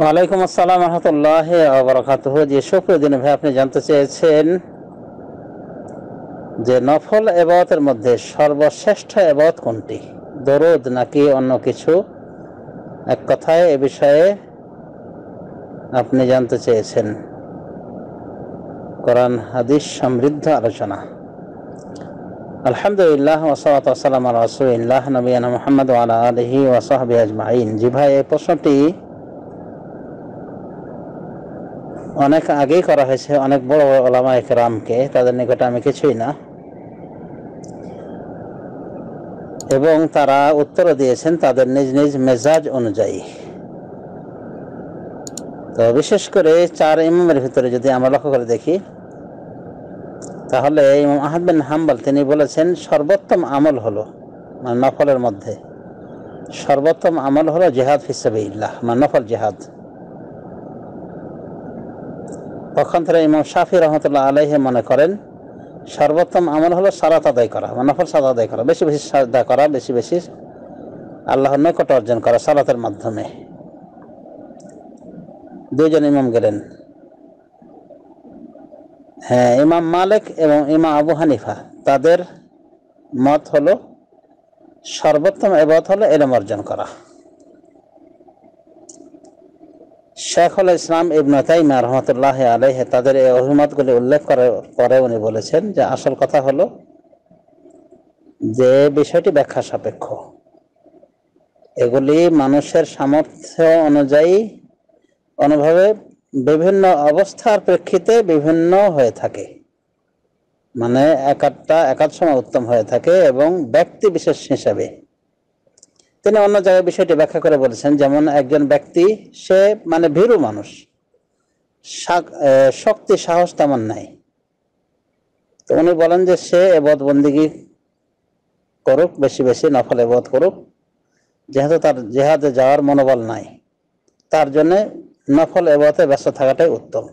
ওয়ালাইকুম আসসালাম রহমতুল্লাহ আবরকাত যে শুক্রদিন ভাই আপনি জানতে চেয়েছেন যে নফল এবাদতের মধ্যে সর্বশ্রেষ্ঠ এবাদত কোনটি দরদ নাকি অন্য কিছু এক কথায় এ বিষয়ে আপনি জানতে চেয়েছেন কোরআন হাদিস সমৃদ্ধ আলোচনা আলহামদুলিল্লাহ ওসালাত আসসালাম রসুল্লাহ নবীন মোহাম্মদ আলা আলহি ওসাহাবি আজমাইন জি এই প্রশ্নটি অনেক আগেই করা হয়েছে অনেক বড় বড় ওলামা একরামকে তাদের নিকটে আমি কিছুই না এবং তারা উত্তর দিয়েছেন তাদের নিজ নিজ মেজাজ অনুযায়ী তো বিশেষ করে চার ইমামের ভিতরে যদি আমরা লক্ষ্য করে দেখি তাহলে ইমাম আহমদ হাম্বাল তিনি বলেছেন সর্বোত্তম আমল হলো মানে নফলের মধ্যে সর্বোত্তম আমল হলো জেহাদ ইল্লাহ মানে নফল জেহাদ পক্ষান্তরে ইমাম শাফি রহমতুল্লাহ আলহে মনে করেন সর্বোত্তম আমল হলো সারাত আদায় করা নফল সাদা আদায় করা বেশি বেশি সাদা করা বেশি বেশি আল্লাহর নৈকট অর্জন করা সালাতের মাধ্যমে দুজন ইমাম গেলেন হ্যাঁ ইমাম মালিক এবং ইমাম আবু হানিফা তাদের মত হলো সর্বোত্তম এবত হলো এলম অর্জন করা শেখুল ইসলাম ইবনতাই তাইমা রহমতুল্লাহ আলহে তাদের এই অভিমতগুলি উল্লেখ করে পরে উনি বলেছেন যে আসল কথা হলো যে বিষয়টি ব্যাখ্যা সাপেক্ষ এগুলি মানুষের সামর্থ্য অনুযায়ী অনুভাবে বিভিন্ন অবস্থার প্রেক্ষিতে বিভিন্ন হয়ে থাকে মানে একাধটা একটা সময় উত্তম হয়ে থাকে এবং ব্যক্তি বিশেষ হিসাবে তিনি অন্য জায়গায় বিষয়টি ব্যাখ্যা করে বলেছেন যেমন একজন ব্যক্তি সে মানে ভীরু মানুষ শক্তি সাহস তেমন নাই তো উনি বলেন যে সে বন্দিগি করুক বেশি বেশি নফল এবদ করুক যেহেতু তার জেহাদে যাওয়ার মনোবল নাই তার জন্যে নফল এবতে ব্যস্ত থাকাটাই উত্তম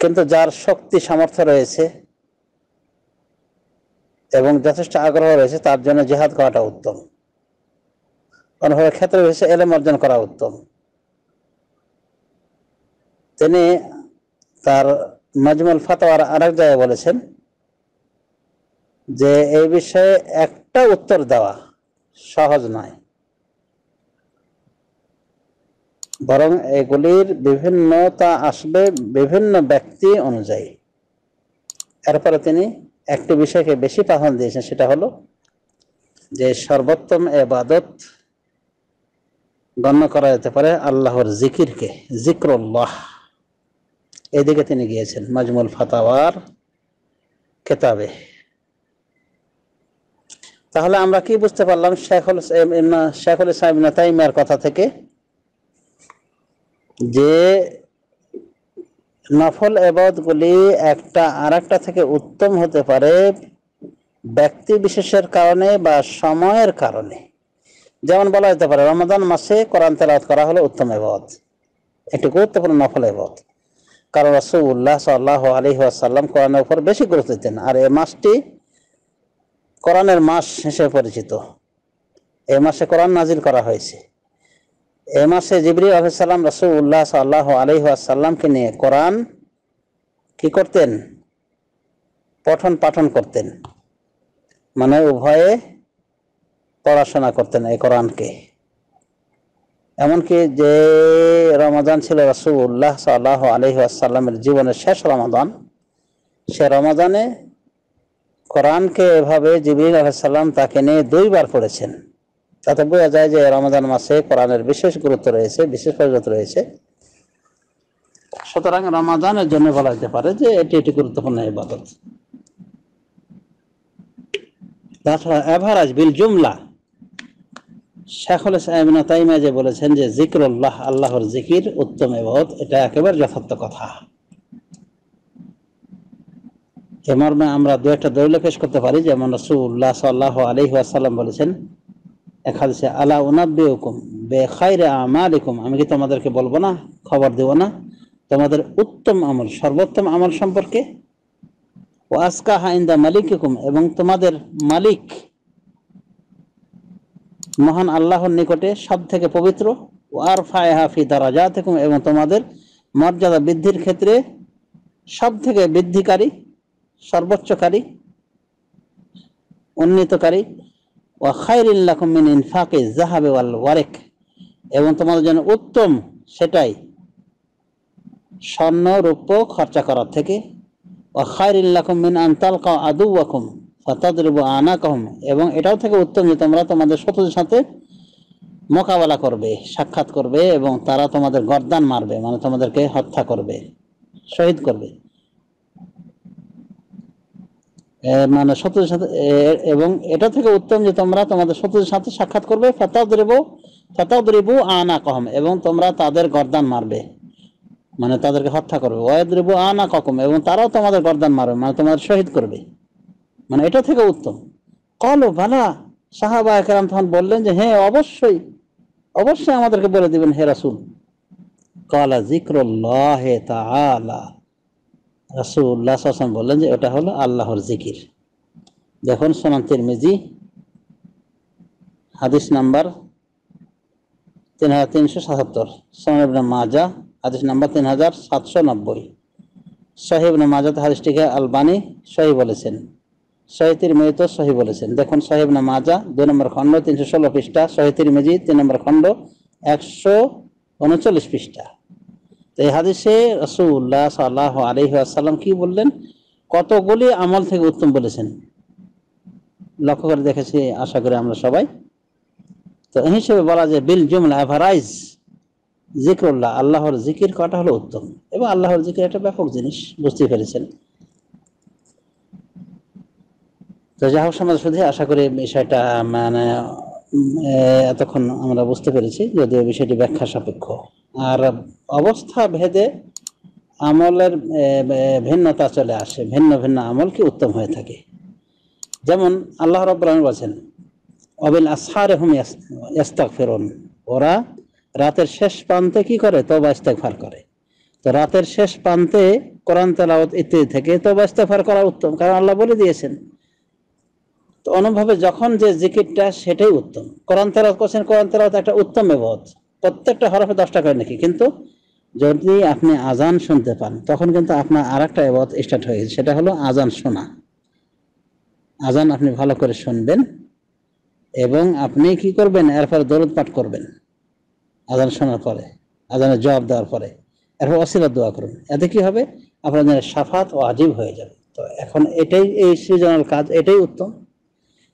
কিন্তু যার শক্তি সামর্থ্য রয়েছে এবং যথেষ্ট আগ্রহ রয়েছে তার জন্য জেহাদ করাটা উত্তম অনুভবের ক্ষেত্রে রয়েছে এলেম অর্জন করা উত্তম তিনি তার মাজমুল ফাতোয়ার আরেক জায়গায় বলেছেন যে এই বিষয়ে একটা উত্তর দেওয়া সহজ নয় বরং এগুলির বিভিন্নতা আসবে বিভিন্ন ব্যক্তি অনুযায়ী এরপরে তিনি একটি বিষয়কে বেশি প্রাধান্য দিয়েছেন সেটা হলো যে সর্বোত্তম এবাদত গণ্য করা যেতে পারে আল্লাহর জিকিরকে জিক্রল্লাহ এদিকে তিনি গিয়েছেন মজমুল ফাতাওয়ার কেতাবে তাহলে আমরা কি বুঝতে পারলাম শেখুল শেখুল ইসলাম তাইমার কথা থেকে যে নফল এবাদগুলি একটা আর একটা থেকে উত্তম হতে পারে ব্যক্তি বিশেষের কারণে বা সময়ের কারণে যেমন বলা যেতে পারে রমাদান মাসে কোরআন তেলাত করা হলো উত্তম এবাদ একটি গুরুত্বপূর্ণ নফল এবাদ কারণ রসুল্লাহ সাল্লাহ আলি আসাল্লাম কোরআনের উপর বেশি গুরুত্ব দিতেন আর এ মাসটি কোরআনের মাস হিসেবে পরিচিত এ মাসে কোরআন নাজিল করা হয়েছে এ মাসে জিবরি আলাইসাল্লাম রসুল্লাহ সাল্লাহ আলহাসাল্লামকে নিয়ে কোরআন কি করতেন পঠন পাঠন করতেন মানে উভয়ে পড়াশোনা করতেন এই কোরআনকে এমনকি যে রমাদান ছিল উল্লাহ সাল্লাহ আলহাসাল্লামের জীবনের শেষ রমাদান সে রমাদানে কোরআনকে এভাবে জিবরি আলাইসাল্লাম তাকে নিয়ে দুইবার পড়েছেন তাতে বোঝা যায় যে রমাদান মাসে কোরআনের বিশেষ গুরুত্ব রয়েছে বিশেষ প্রয়োজন রয়েছে সুতরাং রমাদানের জন্য বলা যেতে পারে যে এটি একটি গুরুত্বপূর্ণ ইবাদত তাছাড়া অ্যাভারাজ বিল জুমলা শেখুল ইসলামিনা তাইমা যে বলেছেন যে জিক্রুল্লাহ আল্লাহর জিকির উত্তম এবত এটা একেবারে যথার্থ কথা এ মর্মে আমরা দু একটা দৈল পেশ করতে পারি যেমন রসুল্লাহ সাল্লাহ আলহি আসাল্লাম বলেছেন এক হাদিসে আলা উনাব্বে হুকুম বেখাইরে আমালিকুম আমি কি তোমাদেরকে বলবো না খবর দেব না তোমাদের উত্তম আমল সর্বোত্তম আমল সম্পর্কে ও আসকা হাইন্দা মালিক হুকুম এবং তোমাদের মালিক মহান আল্লাহর নিকটে সব থেকে পবিত্র ও আর ফায় হাফি দ্বারা যা হুকুম এবং তোমাদের মর্যাদা বৃদ্ধির ক্ষেত্রে সব থেকে বৃদ্ধিকারী সর্বোচ্চকারী উন্নীতকারী ওয়া খাইরিল্লাকুম মিন ইনফাকে জাহাবে ওয়াল ওয়ারেক এবং তোমাদের জন্য উত্তম সেটাই স্বর্ণ রৌপ্য খরচা করার থেকে ওয়া খাইরিল্লাকুম মিন আন্তালকা আদুয়াকুম আনা কহম এবং এটাও থেকে উত্তম যে তোমরা তোমাদের শত্রুদের সাথে মোকাবেলা করবে সাক্ষাৎ করবে এবং তারা তোমাদের গর্দান মারবে মানে তোমাদেরকে হত্যা করবে শহীদ করবে মানে শত্রুদের সাথে এবং এটা থেকে উত্তম যে তোমরা তোমাদের সত্যের সাথে সাক্ষাৎ করবে ফেতাও দেব ফেতাও দেব আনা কহম এবং তোমরা তাদের গর্দান মারবে মানে তাদেরকে হত্যা করবে ওয়াদ্রিবু আনা কম এবং তারাও তোমাদের গর্দান মারবে মানে তোমাদের শহীদ করবে মানে এটা থেকে উত্তম কলো ভালা সাহাবা একরাম তখন বললেন যে হ্যাঁ অবশ্যই অবশ্যই আমাদেরকে বলে দিবেন হে রাসুল কলা জিক্রল্লাহ আলা রাসুল্লাহ আসলাম বললেন যে ওটা হলো আল্লাহর জিকির দেখুন সোনান্তের মেজি হাদিস নাম্বার তিন হাজার তিনশো সাতাত্তর সোনাব মাজা হাদিস নাম্বার তিন হাজার সাতশো নব্বই সাহেব নামাজাত হাদিসটিকে আলবানি সহি বলেছেন শহীদের তো সহি বলেছেন দেখুন সাহেব নামাজা দুই নম্বর খণ্ড তিনশো ষোলো পৃষ্ঠা শহীদের মেজি তিন নম্বর খণ্ড একশো উনচল্লিশ পৃষ্ঠা তো এই হাদিসে রসুল্লাহ সাল্লাহ আলহি আসাল্লাম কি বললেন কতগুলি আমল থেকে উত্তম বলেছেন লক্ষ্য করে দেখেছি আশা করি আমরা সবাই তো হিসেবে বলা যায় বিল জুমলা অ্যাভারাইজ জিক্রুল্লাহ আল্লাহর জিকির কটা হলো উত্তম এবং আল্লাহর জিকির একটা ব্যাপক জিনিস বুঝতে পেরেছেন তো যাই হোক সমাজ শুধু আশা করি বিষয়টা মানে এতক্ষণ আমরা বুঝতে পেরেছি যদিও বিষয়টি ব্যাখ্যা সাপেক্ষ আর অবস্থা ভেদে আমলের ভিন্নতা চলে আসে ভিন্ন ভিন্ন আমল কি উত্তম হয়ে থাকে যেমন আল্লাহ রব্রান বলছেন অবিল আসহার হুম ইস্তাক ফেরুন ওরা রাতের শেষ প্রান্তে কি করে তবা ফার করে তো রাতের শেষ প্রান্তে কোরআন তেলাওয়াত ইত্যাদি থেকে তবা ফার করা উত্তম কারণ আল্লাহ বলে দিয়েছেন তো অনুভবে যখন যে জিকিরটা সেটাই উত্তম কোরআন তালাও করছেন কোরআন তেলাওয়াত একটা উত্তম এবাদ প্রত্যেকটা হরফে দশ টাকা নাকি কিন্তু যদি আপনি আজান শুনতে পান তখন কিন্তু আপনার আর একটা এবাদ স্টার্ট হয়ে গেছে সেটা হলো আজান শোনা আজান আপনি ভালো করে শুনবেন এবং আপনি কি করবেন এরপর দরদ পাঠ করবেন আজান শোনার পরে আজানের জবাব দেওয়ার পরে এরপর অসিলার দোয়া করুন এতে কি হবে আপনাদের সাফাত ও আজীব হয়ে যাবে তো এখন এটাই এই সৃজনাল কাজ এটাই উত্তম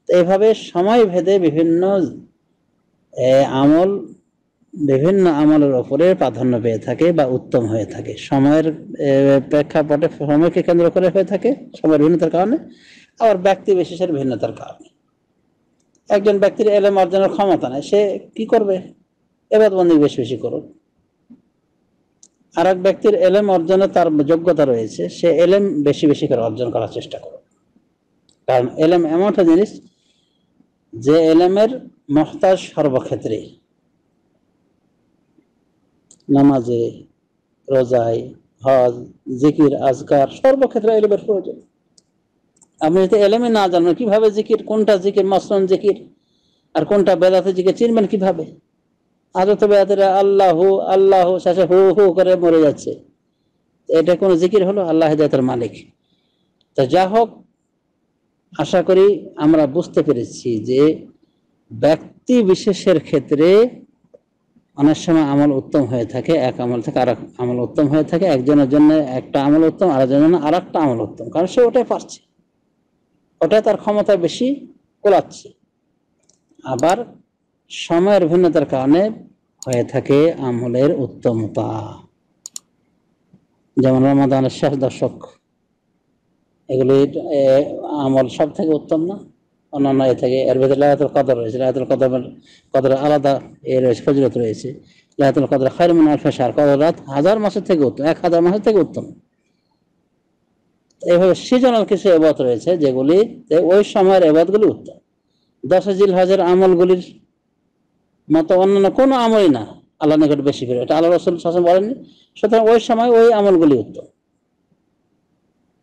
তো এভাবে সময় ভেদে বিভিন্ন আমল বিভিন্ন আমলের ওপরে প্রাধান্য পেয়ে থাকে বা উত্তম হয়ে থাকে সময়ের প্রেক্ষাপটে সময়কে কেন্দ্র করে হয়ে থাকে সময়ের ভিন্নতার কারণে আবার ব্যক্তি বিশেষের ভিন্নতার কারণে একজন ব্যক্তির এলেম অর্জনের ক্ষমতা নেই সে কি করবে এবার বন্দী বেশি বেশি করুক আর এক ব্যক্তির এলেম অর্জনে তার যোগ্যতা রয়েছে সে এলেম বেশি বেশি করে অর্জন করার চেষ্টা করুক কারণ এলেম এমন একটা জিনিস যে এলেমের মহতাজ সর্বক্ষেত্রেই নামাজে রোজায় হজ জিকির আজকার সর্বক্ষেত্রে এলেমের প্রয়োজন আপনি যদি এলেমে না জানেন কিভাবে জিকির কোনটা জিকির মাসলান জিকির আর কোনটা বেদাতে জিকির চিনবেন কিভাবে আজ তো বেদাতেরা আল্লাহ আল্লাহ শেষে হু হু করে মরে যাচ্ছে এটা কোনো জিকির হলো আল্লাহ হেদায়তের মালিক তা যা হোক আশা করি আমরা বুঝতে পেরেছি যে ব্যক্তি বিশেষের ক্ষেত্রে অনেক সময় আমল উত্তম হয়ে থাকে এক আমল থেকে আর আমল উত্তম হয়ে থাকে একজনের জন্য একটা আমল উত্তম আরেকজনের জন্য আর একটা আমল উত্তম কারণ সে ওটাই পারছে ওটাই তার ক্ষমতা বেশি কোলাচ্ছে আবার সময়ের ভিন্নতার কারণে হয়ে থাকে আমলের উত্তমতা যেমন রমাদানের শেষ দশক এগুলি আমল সব থেকে উত্তম না অন্যান্য এ থাকে এর ভেতরে লাহাতুল কদর রয়েছে লাহাতুল কদমের কদরের আলাদা এ রয়েছে ফজরত রয়েছে লাহাতুল কদর খায়রমন আল সার কদর রাত হাজার মাসের থেকে উত্তম এক হাজার মাসের থেকে উত্তম এইভাবে সিজনাল কিছু এবাদ রয়েছে যেগুলি ওই সময়ের এবাদগুলি উত্তম দশ জিল হজের আমলগুলির মতো অন্যান্য কোনো আমলই না আল্লাহ নিকট বেশি ফিরে এটা আল্লাহ রসুল শাসন বলেননি সুতরাং ওই সময় ওই আমলগুলি উত্তম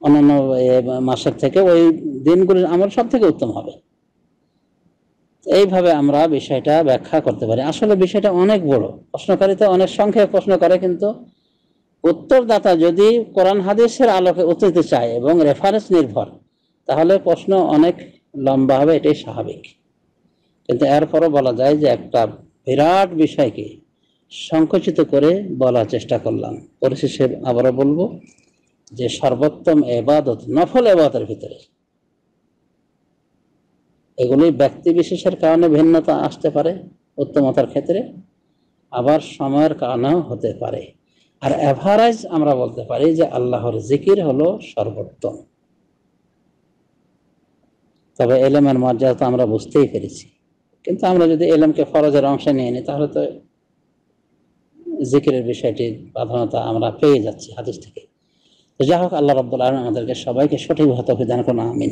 অন্যান্য মাসের থেকে ওই দিনগুলি আমার সব থেকে উত্তম হবে এইভাবে আমরা বিষয়টা ব্যাখ্যা করতে পারি আসলে বিষয়টা অনেক বড় প্রশ্নকারীতে অনেক সংখ্যায় প্রশ্ন করে কিন্তু উত্তরদাতা যদি কোরআন হাদিসের আলোকে দিতে চায় এবং রেফারেন্স নির্ভর তাহলে প্রশ্ন অনেক লম্বা হবে এটাই স্বাভাবিক কিন্তু এরপরও বলা যায় যে একটা বিরাট বিষয়কে সংকুচিত করে বলার চেষ্টা করলাম পরিশেষে আবারও বলবো যে সর্বোত্তম এবাদত নফল এবাদতের ভিতরে এগুলি ব্যক্তি বিশেষের কারণে ভিন্নতা আসতে পারে উত্তমতার ক্ষেত্রে আবার সময়ের কারণেও হতে পারে আর অ্যাভারেজ আমরা বলতে পারি যে আল্লাহর জিকির হলো সর্বোত্তম তবে এলেমের মর্যাদা তো আমরা বুঝতেই পেরেছি কিন্তু আমরা যদি এলেমকে ফরজের অংশ নিয়ে নিই তাহলে তো জিকিরের বিষয়টি প্রাধান্যতা আমরা পেয়ে যাচ্ছি হাদিস থেকে যাই হোক আল্লাহ রব্দুল আলম আমাদেরকে সবাইকে সঠিক হতকে দান করুন আমিন